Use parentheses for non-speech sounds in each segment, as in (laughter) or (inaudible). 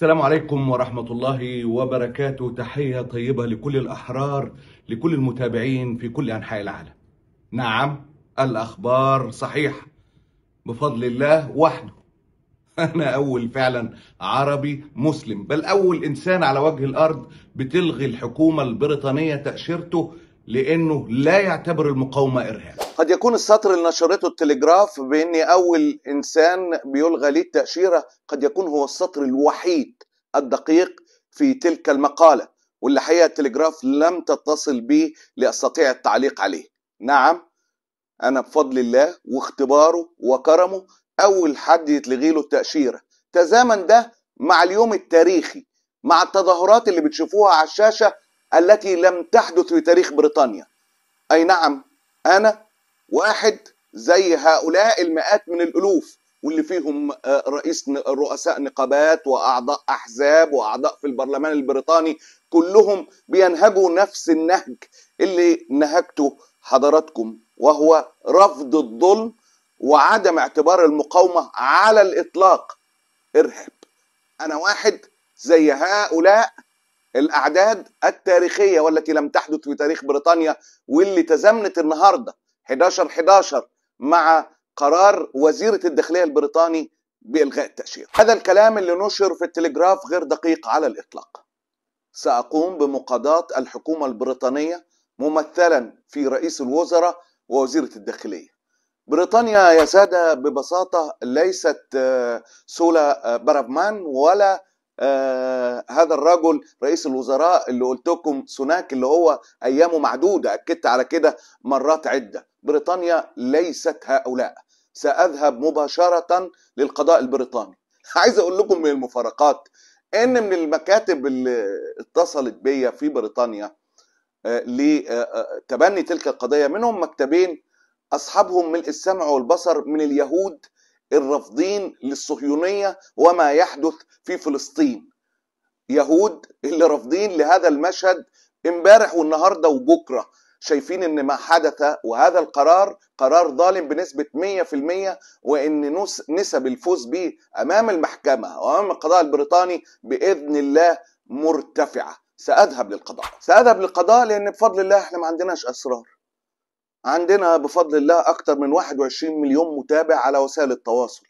السلام عليكم ورحمة الله وبركاته تحية طيبة لكل الأحرار لكل المتابعين في كل أنحاء العالم نعم الأخبار صحيحة بفضل الله وحده (laughs) أنا أول فعلا عربي مسلم بل أول إنسان على وجه الأرض بتلغي الحكومة البريطانية تأشيرته لأنه لا يعتبر المقاومة إرهاب قد يكون السطر اللي نشرته التلجراف بان اول انسان بيلغى ليه التاشيره قد يكون هو السطر الوحيد الدقيق في تلك المقاله واللي حقيقه التلجراف لم تتصل بي لاستطيع التعليق عليه نعم انا بفضل الله واختباره وكرمه اول حد يتلغي له التاشيره تزامن ده مع اليوم التاريخي مع التظاهرات اللي بتشوفوها على الشاشه التي لم تحدث في تاريخ بريطانيا اي نعم انا واحد زي هؤلاء المئات من الالوف واللي فيهم آه، رئيس رؤساء نقابات واعضاء احزاب واعضاء في البرلمان البريطاني كلهم بينهجوا نفس النهج اللي نهجته حضراتكم وهو رفض الظلم وعدم اعتبار المقاومه على الاطلاق ارهب انا واحد زي هؤلاء الاعداد التاريخيه والتي لم تحدث في تاريخ بريطانيا واللي تزامنت النهارده 11 11 مع قرار وزيرة الداخلية البريطاني بإلغاء التأشيرة هذا الكلام اللي نشر في التلغراف غير دقيق على الإطلاق سأقوم بمقاضاة الحكومة البريطانية ممثلا في رئيس الوزراء ووزيرة الداخلية بريطانيا يا سادة ببساطة ليست آه، سولا آه، برافمان ولا آه، هذا الرجل رئيس الوزراء اللي قلت لكم سوناك اللي هو ايامه معدوده اكدت على كده مرات عده بريطانيا ليست هؤلاء سأذهب مباشرة للقضاء البريطاني (laughs) عايز أقول لكم من المفارقات إن من المكاتب اللي اتصلت بيا في بريطانيا آه، لتبني آه، آه، تلك القضية منهم مكتبين أصحابهم ملء السمع والبصر من اليهود الرافضين للصهيونية وما يحدث في فلسطين يهود اللي رافضين لهذا المشهد امبارح والنهارده وبكره شايفين ان ما حدث وهذا القرار قرار ظالم بنسبه 100% وان نسب الفوز به امام المحكمه وامام القضاء البريطاني باذن الله مرتفعه ساذهب للقضاء ساذهب للقضاء لان بفضل الله احنا ما عندناش اسرار عندنا بفضل الله اكتر من 21 مليون متابع على وسائل التواصل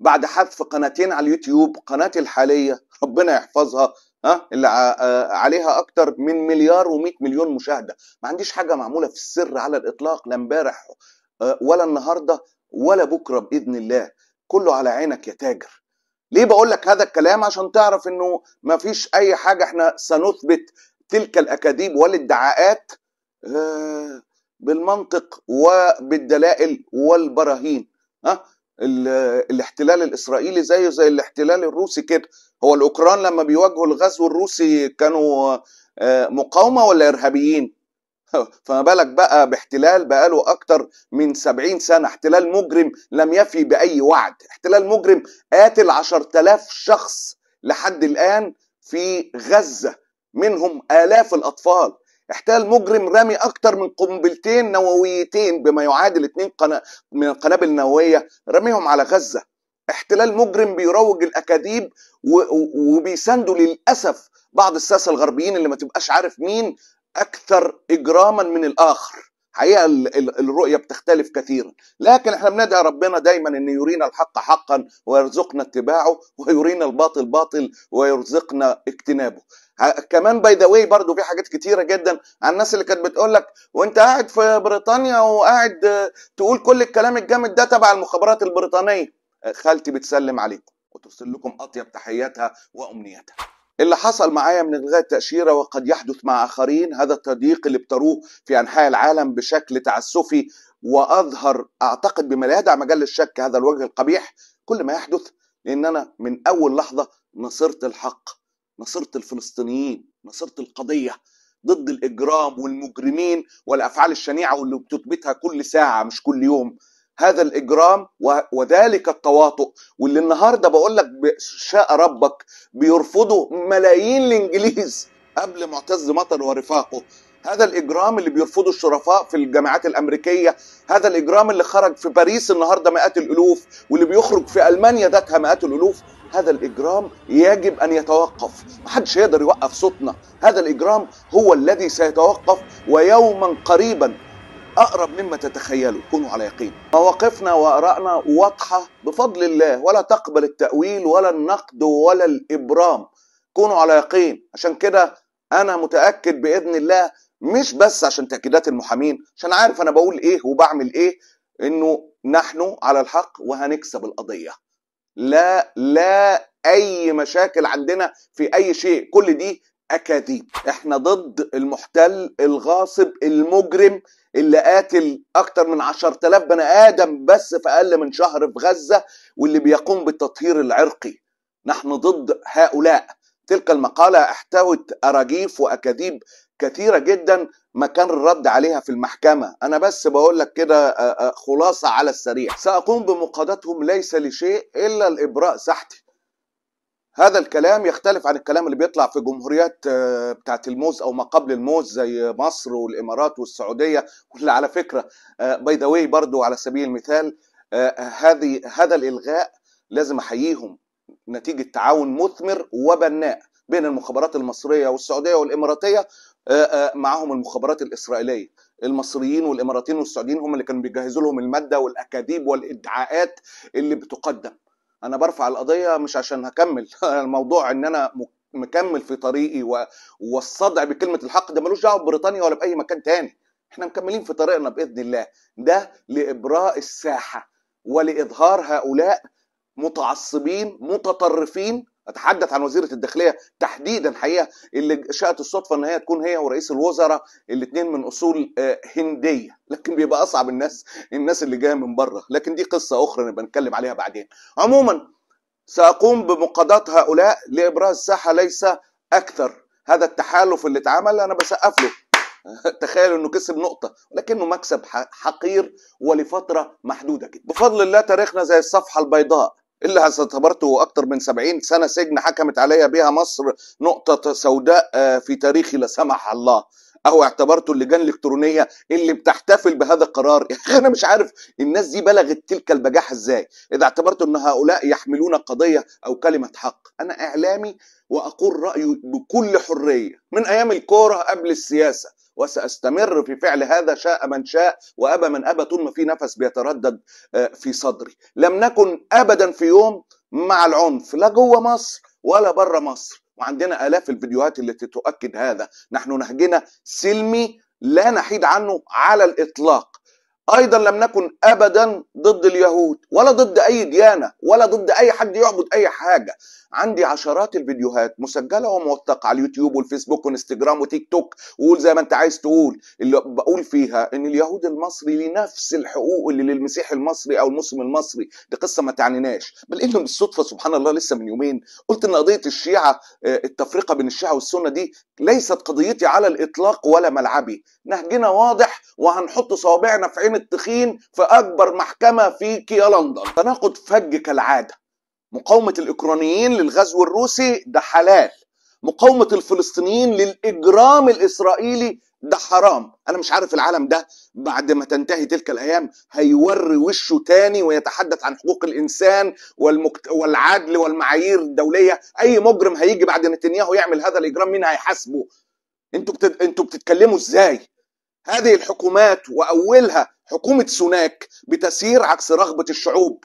بعد حذف قناتين على اليوتيوب قناتي الحاليه ربنا يحفظها ها اللي آه، عليها اكتر من مليار و100 مليون مشاهده ما عنديش حاجه معموله في السر على الاطلاق لا امبارح آه، ولا النهارده ولا بكره باذن الله كله على عينك يا تاجر ليه بقول لك هذا الكلام عشان تعرف انه ما فيش اي حاجه احنا سنثبت تلك الاكاذيب والادعاءات آه، بالمنطق وبالدلائل والبراهين ها الاحتلال الاسرائيلي زيه زي الاحتلال الروسي كده هو الاوكران لما بيواجهوا الغزو الروسي كانوا آه، مقاومه ولا ارهابيين (laughs) فما بالك بقى باحتلال بقاله اكتر من 70 سنه احتلال مجرم لم يفي باي وعد احتلال مجرم قاتل 10000 شخص لحد الان في غزه منهم الاف الاطفال احتال مجرم رمي أكتر من قنبلتين نوويتين بما يعادل اتنين قنا... من القنابل النووية رميهم على غزة احتلال مجرم بيروج الأكاذيب و... وبيساندوا للأسف بعض الساسة الغربيين اللي ما تبقاش عارف مين أكثر إجراما من الآخر حقيقه الرؤيه بتختلف كثيرا لكن احنا بندعي ربنا دايما ان يرينا الحق حقا ويرزقنا اتباعه ويرينا الباطل باطل ويرزقنا اجتنابه كمان باي ذا واي برضه في حاجات كتيره جدا عن الناس اللي كانت بتقول لك وانت قاعد في بريطانيا وقاعد آه، تقول كل الكلام الجامد ده تبع المخابرات البريطانيه آه، خالتي بتسلم عليكم وترسل لكم اطيب تحياتها وامنياتها اللي حصل معايا من الغاء التأشيرة وقد يحدث مع آخرين هذا التضييق اللي ابتروه في أنحاء العالم بشكل تعسفي وأظهر أعتقد بما لا يدع مجال الشك هذا الوجه القبيح كل ما يحدث لأن أنا من أول لحظة نصرت الحق نصرت الفلسطينيين نصرت القضية ضد الإجرام والمجرمين والأفعال الشنيعة واللي بتثبتها كل ساعة مش كل يوم هذا الإجرام وذلك التواطؤ واللي النهاردة بقول لك شاء ربك بيرفضه ملايين الإنجليز قبل معتز مطر ورفاقه هذا الإجرام اللي بيرفضه الشرفاء في الجامعات الأمريكية هذا الإجرام اللي خرج في باريس النهاردة مئات الألوف واللي بيخرج في ألمانيا ذاتها مئات الألوف هذا الإجرام يجب أن يتوقف محدش يقدر يوقف صوتنا هذا الإجرام هو الذي سيتوقف ويوما قريبا أقرب مما تتخيلوا كونوا على يقين مواقفنا وآرائنا واضحة بفضل الله ولا تقبل التأويل ولا النقد ولا الإبرام كونوا على يقين عشان كده أنا متأكد بإذن الله مش بس عشان تأكيدات المحامين عشان عارف أنا بقول إيه وبعمل إيه إنه نحن على الحق وهنكسب القضية لا لا اي مشاكل عندنا في اي شيء كل دي اكاذيب احنا ضد المحتل الغاصب المجرم اللي قاتل اكتر من 10000 بني ادم بس في اقل من شهر في غزه واللي بيقوم بالتطهير العرقي نحن ضد هؤلاء تلك المقاله احتوت اراجيف واكاذيب كثيره جدا مكان الرد عليها في المحكمة أنا بس بقول لك كده خلاصة على السريع سأقوم بمقادتهم ليس لشيء إلا الإبراء سحتي هذا الكلام يختلف عن الكلام اللي بيطلع في جمهوريات بتاعت الموز او ما قبل الموز زي مصر والامارات والسعوديه واللي على فكره باي ذا واي برضه على سبيل المثال هذه هذا الالغاء لازم احييهم نتيجه تعاون مثمر وبناء بين المخابرات المصريه والسعوديه والاماراتيه معاهم المخابرات الاسرائيليه المصريين والاماراتيين والسعوديين هم اللي كانوا بيجهزوا لهم الماده والاكاذيب والادعاءات اللي بتقدم انا برفع القضيه مش عشان هكمل (laughs) الموضوع ان انا مكمل في طريقي والصدع بكلمه الحق ده ملوش دعوه ببريطانيا ولا باي مكان تاني احنا مكملين في طريقنا باذن الله ده لابراء الساحه ولاظهار هؤلاء متعصبين متطرفين اتحدث عن وزيره الداخليه تحديدا حقيقه اللي شاءت الصدفه ان هي تكون هي ورئيس الوزراء الاثنين من اصول آه، هنديه لكن بيبقى اصعب الناس الناس اللي جايه من بره لكن دي قصه اخرى نبقى نتكلم عليها بعدين عموما ساقوم بمقاضاه هؤلاء لابراز ساحه ليس اكثر هذا التحالف اللي اتعمل انا بسقف له (laughs) تخيل انه كسب نقطه لكنه مكسب حقير ولفتره محدوده جدا بفضل الله تاريخنا زي الصفحه البيضاء اللي استثمرته اكتر من 70 سنه سجن حكمت عليا بها مصر نقطه سوداء آه، في تاريخي لا سمح الله اهو اعتبرته اللجان الالكترونيه اللي بتحتفل بهذا القرار يا اخي انا مش عارف الناس دي بلغت تلك البجاحه ازاي اذا اعتبرت ان هؤلاء يحملون قضيه او كلمه حق انا اعلامي واقول رايي بكل حريه من ايام الكوره قبل السياسه وساستمر في فعل هذا شاء من شاء وابى من ابى طول ما في نفس بيتردد آه، في صدري لم نكن ابدا في يوم مع العنف لا جوه مصر ولا بره مصر وعندنا آلاف الفيديوهات التي تؤكد هذا نحن نهجنا سلمي لا نحيد عنه على الإطلاق ايضا لم نكن ابدا ضد اليهود ولا ضد اي ديانه ولا ضد اي حد يعبد اي حاجه عندي عشرات الفيديوهات مسجله وموثقه على اليوتيوب والفيسبوك وانستجرام وتيك توك وقول زي ما انت عايز تقول اللي بقول فيها ان اليهود المصري ليه نفس الحقوق اللي للمسيح المصري او المسلم المصري دي قصه ما تعنيناش بل انه بالصدفه سبحان الله لسه من يومين قلت ان قضيه الشيعه آه، التفرقه بين الشيعه والسنه دي ليست قضيتي على الاطلاق ولا ملعبي نهجنا واضح وهنحط صوابعنا في عين محكمة التخين في أكبر محكمة في كيا لندن تناقض فج كالعادة مقاومة الأوكرانيين للغزو الروسي ده حلال مقاومة الفلسطينيين للإجرام الإسرائيلي ده حرام أنا مش عارف العالم ده بعد ما تنتهي تلك الأيام هيوري وشه تاني ويتحدث عن حقوق الإنسان والمكت... والعدل والمعايير الدولية أي مجرم هيجي بعد نتنياهو يعمل هذا الإجرام مين هيحاسبه انتوا بت... انتوا بتتكلموا ازاي هذه الحكومات واولها حكومه سوناك بتسير عكس رغبه الشعوب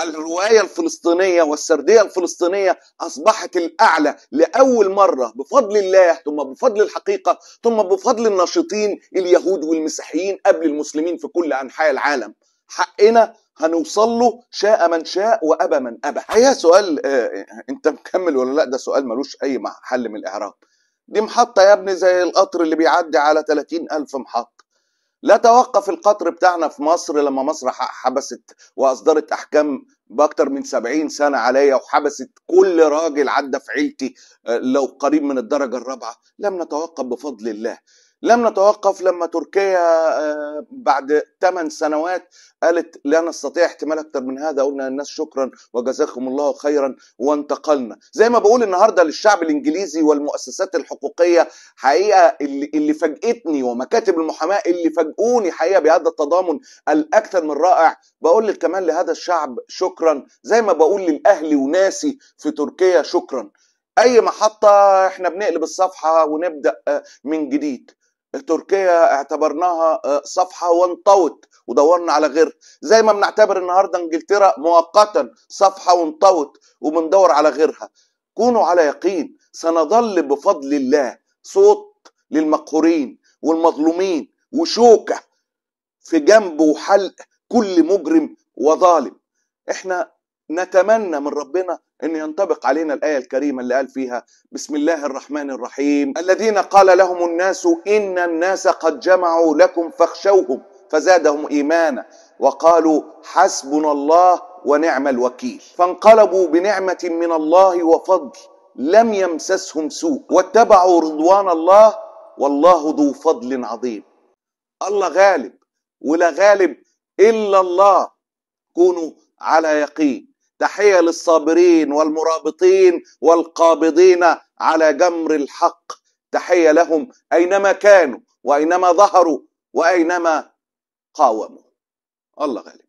الروايه الفلسطينيه والسرديه الفلسطينيه اصبحت الاعلى لاول مره بفضل الله ثم بفضل الحقيقه ثم بفضل الناشطين اليهود والمسيحيين قبل المسلمين في كل انحاء العالم حقنا هنوصل له شاء من شاء وابى من ابى هيا سؤال آه، آه، آه، انت مكمل ولا لا ده سؤال ملوش اي حل من الاعراب دي محطة يا ابني زي القطر اللي بيعدي على 30 ألف محطة لا توقف القطر بتاعنا في مصر لما مصر حبست وأصدرت أحكام بأكتر من 70 سنة عليا وحبست كل راجل عدى في عيلتي آه، لو قريب من الدرجة الرابعة لم نتوقف بفضل الله لم نتوقف لما تركيا آه، بعد 8 سنوات قالت لا نستطيع احتمال اكتر من هذا قلنا للناس شكرا وجزاكم الله خيرا وانتقلنا زي ما بقول النهارده للشعب الانجليزي والمؤسسات الحقوقيه حقيقه اللي, اللي فاجئتني ومكاتب المحاماه اللي فاجئوني حقيقه بهذا التضامن الاكثر من رائع بقول كمان لهذا الشعب شكرا زي ما بقول للاهلي وناسي في تركيا شكرا اي محطه احنا بنقلب الصفحه ونبدا آه، من جديد تركيا اعتبرناها آه، صفحة وانطوت ودورنا على غير زي ما بنعتبر النهاردة انجلترا مؤقتا صفحة وانطوت وبندور على غيرها كونوا على يقين سنظل بفضل الله صوت للمقهورين والمظلومين وشوكة في جنب وحلق كل مجرم وظالم احنا نتمنى من ربنا ان ينطبق علينا الايه الكريمه اللي قال فيها بسم الله الرحمن الرحيم الذين قال لهم الناس ان الناس قد جمعوا لكم فاخشوهم فزادهم ايمانا وقالوا حسبنا الله ونعم الوكيل فانقلبوا بنعمه من الله وفضل لم يمسسهم سوء واتبعوا رضوان الله والله ذو فضل عظيم الله غالب ولا غالب الا الله كونوا على يقين تحية للصابرين والمرابطين والقابضين على جمر الحق تحية لهم أينما كانوا وأينما ظهروا وأينما قاوموا الله غالب